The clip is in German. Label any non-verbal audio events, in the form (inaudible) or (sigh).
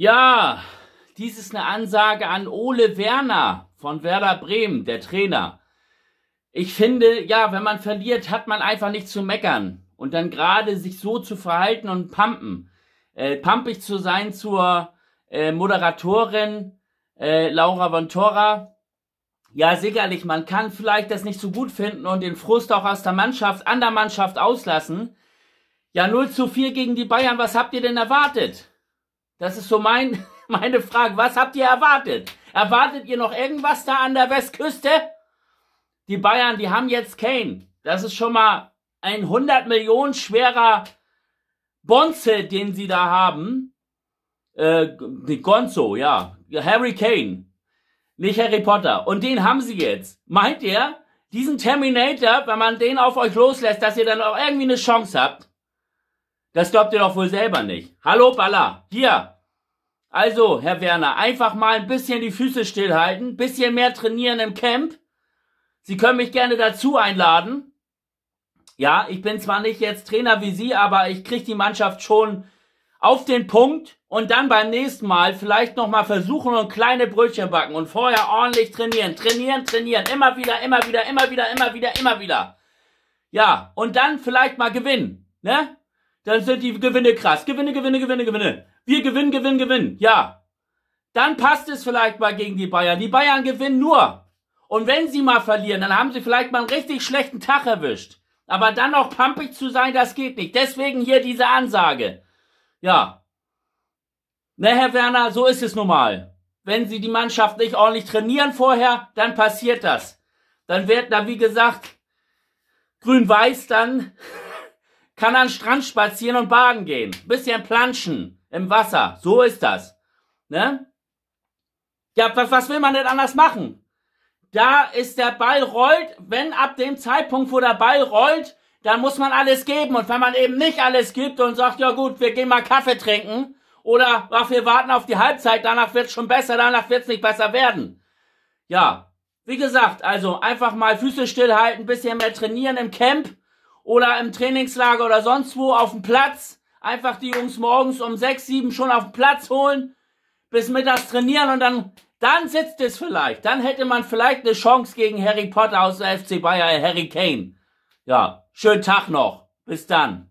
Ja, dies ist eine Ansage an Ole Werner von Werder Bremen, der Trainer. Ich finde, ja, wenn man verliert, hat man einfach nicht zu meckern. Und dann gerade sich so zu verhalten und pumpen. Äh, pumpig zu sein zur äh, Moderatorin äh, Laura Vontora. Ja, sicherlich, man kann vielleicht das nicht so gut finden und den Frust auch aus der Mannschaft, an der Mannschaft auslassen. Ja, 0 zu 4 gegen die Bayern, was habt ihr denn erwartet? Das ist so mein, (laughs) meine Frage. Was habt ihr erwartet? Erwartet ihr noch irgendwas da an der Westküste? Die Bayern, die haben jetzt Kane. Das ist schon mal ein 100 Millionen schwerer Bonze, den sie da haben. Äh, Gonzo, ja. Harry Kane. Nicht Harry Potter. Und den haben sie jetzt. Meint ihr, diesen Terminator, wenn man den auf euch loslässt, dass ihr dann auch irgendwie eine Chance habt? Das glaubt ihr doch wohl selber nicht. Hallo, Balla. Hier, also, Herr Werner, einfach mal ein bisschen die Füße stillhalten, bisschen mehr trainieren im Camp. Sie können mich gerne dazu einladen. Ja, ich bin zwar nicht jetzt Trainer wie Sie, aber ich kriege die Mannschaft schon auf den Punkt und dann beim nächsten Mal vielleicht nochmal versuchen und kleine Brötchen backen und vorher ordentlich trainieren, trainieren, trainieren, immer wieder, immer wieder, immer wieder, immer wieder, immer wieder. Ja, und dann vielleicht mal gewinnen, ne? Dann sind die Gewinne krass. Gewinne, Gewinne, Gewinne, Gewinne wir gewinnen, gewinnen, gewinnen. Ja. Dann passt es vielleicht mal gegen die Bayern. Die Bayern gewinnen nur. Und wenn sie mal verlieren, dann haben sie vielleicht mal einen richtig schlechten Tag erwischt. Aber dann noch pumpig zu sein, das geht nicht. Deswegen hier diese Ansage. Ja. Ne, Herr Werner, so ist es nun mal. Wenn Sie die Mannschaft nicht ordentlich trainieren vorher, dann passiert das. Dann wird da, wie gesagt, grün-weiß dann kann an Strand spazieren und baden gehen. Bisschen planschen im Wasser. So ist das. Ne? Ja, was was will man denn anders machen? Da ist der Ball rollt, wenn ab dem Zeitpunkt, wo der Ball rollt, dann muss man alles geben. Und wenn man eben nicht alles gibt und sagt, ja gut, wir gehen mal Kaffee trinken oder ach, wir warten auf die Halbzeit, danach wird's schon besser, danach wird's nicht besser werden. Ja, wie gesagt, also einfach mal Füße stillhalten, bisschen mehr trainieren im Camp oder im Trainingslager oder sonst wo auf dem Platz. Einfach die Jungs morgens um sechs, sieben schon auf den Platz holen, bis mittags trainieren und dann, dann sitzt es vielleicht. Dann hätte man vielleicht eine Chance gegen Harry Potter aus der FC Bayern, Harry Kane. Ja, schönen Tag noch. Bis dann.